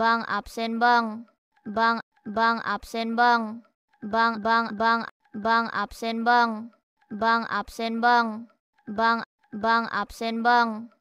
Bang absen bang. Bang, bang absen bang. Bang, bang, bang, bang absen bang. Bang absen bang. Bang, bang absen bang.